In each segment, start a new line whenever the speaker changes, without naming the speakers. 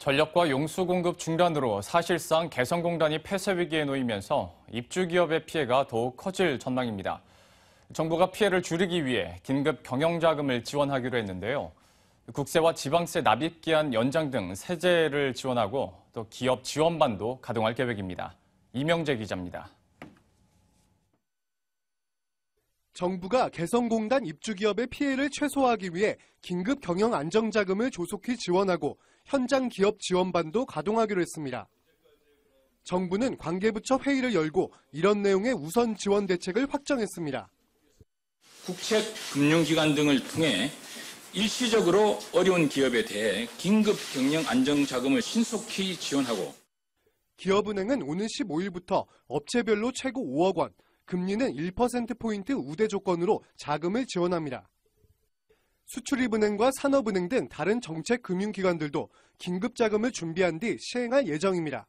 전력과 용수 공급 중단으로 사실상 개성공단이 폐쇄 위기에 놓이면서 입주 기업의 피해가 더욱 커질 전망입니다. 정부가 피해를 줄이기 위해 긴급 경영 자금을 지원하기로 했는데요. 국세와 지방세 납입 기한 연장 등 세제를 지원하고 또 기업 지원반도 가동할 계획입니다. 이명재
기자입니다. 정부가 개성공단 입주기업의 피해를 최소화하기 위해 긴급 경영 안정자금을 조속히 지원하고 현장 기업 지원반도 가동하기로 했습니다. 정부는 관계부처 회의를 열고 이런 내용의 우선 지원 대책을 확정했습니다. 국책
금융기관 등을 통해 일시적으로 어려운 기업에 대해 긴급 경영 안정 자금을 신속히 지원하고
기업은행은 오는 15일부터 업체별로 최고 5억 원, 금리는 1%포인트 우대 조건으로 자금을 지원합니다. 수출입은행과 산업은행 등 다른 정책 금융기관들도 긴급자금을 준비한 뒤 시행할 예정입니다.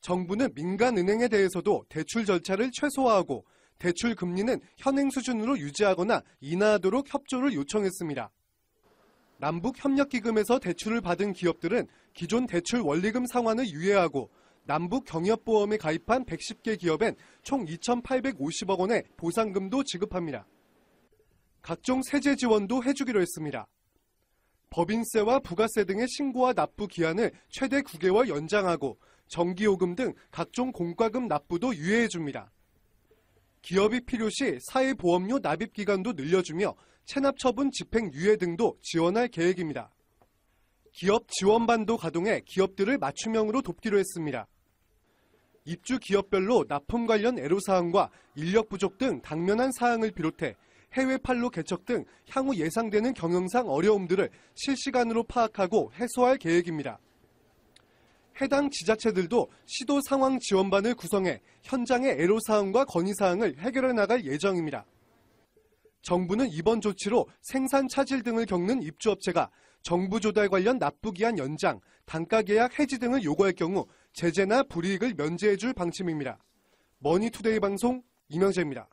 정부는 민간은행에 대해서도 대출 절차를 최소화하고 대출 금리는 현행 수준으로 유지하거나 인하하도록 협조를 요청했습니다. 남북협력기금에서 대출을 받은 기업들은 기존 대출 원리금 상환을 유예하고 남북경협보험에 가입한 110개 기업엔 총 2,850억 원의 보상금도 지급합니다. 각종 세제 지원도 해주기로 했습니다. 법인세와 부가세 등의 신고와 납부 기한을 최대 9개월 연장하고 전기요금 등 각종 공과금 납부도 유예해줍니다. 기업이 필요시 사회보험료 납입기간도 늘려주며 체납처분 집행유예 등도 지원할 계획입니다. 기업 지원반도 가동해 기업들을 맞춤형으로 돕기로 했습니다. 입주 기업별로 납품 관련 애로사항과 인력 부족 등 당면한 사항을 비롯해 해외 판로 개척 등 향후 예상되는 경영상 어려움들을 실시간으로 파악하고 해소할 계획입니다. 해당 지자체들도 시도 상황 지원반을 구성해 현장의 애로사항과 건의사항을 해결해 나갈 예정입니다. 정부는 이번 조치로 생산 차질 등을 겪는 입주업체가 정부 조달 관련 납부기한 연장, 단가 계약 해지 등을 요구할 경우 제재나 불이익을 면제해 줄 방침입니다. 머니투데이 방송 이명재입니다.